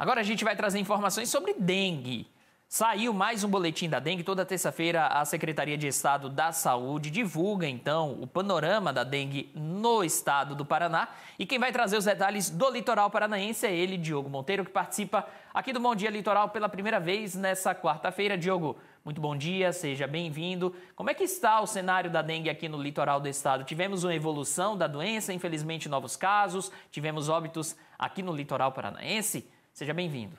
Agora a gente vai trazer informações sobre dengue. Saiu mais um boletim da dengue. Toda terça-feira, a Secretaria de Estado da Saúde divulga, então, o panorama da dengue no estado do Paraná. E quem vai trazer os detalhes do litoral paranaense é ele, Diogo Monteiro, que participa aqui do Bom Dia Litoral pela primeira vez nessa quarta-feira. Diogo, muito bom dia, seja bem-vindo. Como é que está o cenário da dengue aqui no litoral do estado? Tivemos uma evolução da doença, infelizmente, novos casos, tivemos óbitos aqui no litoral paranaense? Seja bem-vindo.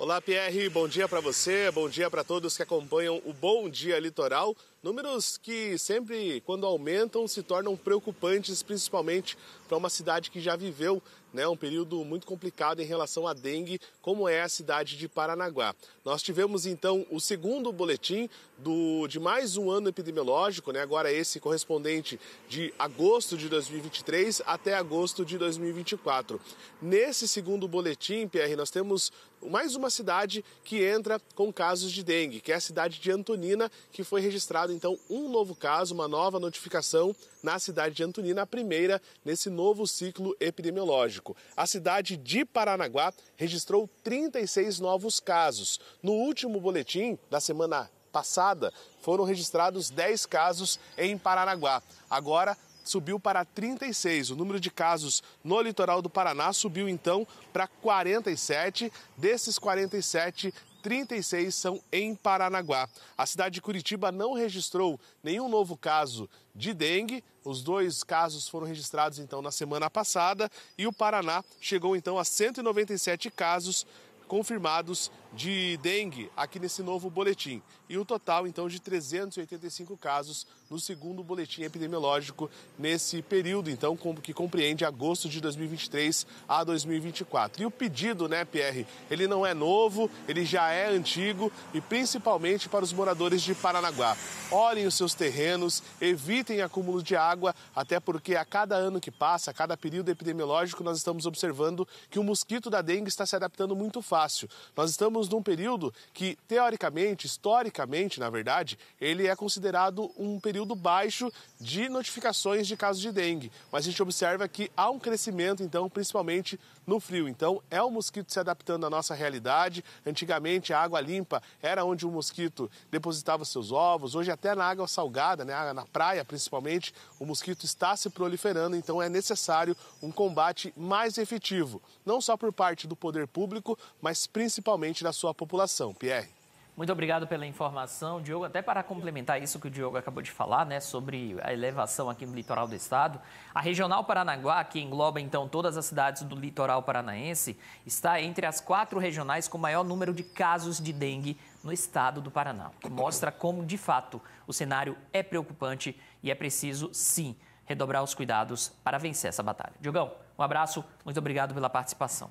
Olá, Pierre. Bom dia para você, bom dia para todos que acompanham o Bom Dia Litoral. Números que sempre, quando aumentam, se tornam preocupantes, principalmente para uma cidade que já viveu né, um período muito complicado em relação à dengue, como é a cidade de Paranaguá. Nós tivemos então o segundo boletim do, de mais um ano epidemiológico, né, agora esse correspondente de agosto de 2023 até agosto de 2024. Nesse segundo boletim, Pierre, nós temos mais uma cidade que entra com casos de dengue, que é a cidade de Antonina, que foi registrado então um novo caso, uma nova notificação na cidade de Antonina, a primeira nesse novo ciclo epidemiológico. A cidade de Paranaguá registrou 36 novos casos. No último boletim da semana passada, foram registrados 10 casos em Paranaguá. Agora, subiu para 36. O número de casos no litoral do Paraná subiu então para 47. Desses 47, 36 são em Paranaguá. A cidade de Curitiba não registrou nenhum novo caso de dengue. Os dois casos foram registrados então na semana passada e o Paraná chegou então a 197 casos confirmados de dengue aqui nesse novo boletim. E o total, então, de 385 casos no segundo boletim epidemiológico nesse período, então, que compreende agosto de 2023 a 2024. E o pedido, né, Pierre, ele não é novo, ele já é antigo e principalmente para os moradores de Paranaguá. Olhem os seus terrenos, evitem acúmulo de água, até porque a cada ano que passa, a cada período epidemiológico, nós estamos observando que o mosquito da dengue está se adaptando muito fácil. Nós estamos estamos num período que, teoricamente, historicamente, na verdade, ele é considerado um período baixo de notificações de casos de dengue. Mas a gente observa que há um crescimento, então, principalmente no frio. Então, é o mosquito se adaptando à nossa realidade. Antigamente, a água limpa era onde o mosquito depositava seus ovos. Hoje, até na água salgada, né, na praia principalmente, o mosquito está se proliferando. Então, é necessário um combate mais efetivo, não só por parte do poder público, mas principalmente da da sua população. Pierre. Muito obrigado pela informação, Diogo. Até para complementar isso que o Diogo acabou de falar, né, sobre a elevação aqui no litoral do estado, a Regional Paranaguá, que engloba então todas as cidades do litoral paranaense, está entre as quatro regionais com maior número de casos de dengue no estado do Paraná. Mostra como, de fato, o cenário é preocupante e é preciso, sim, redobrar os cuidados para vencer essa batalha. Diogão, um abraço, muito obrigado pela participação.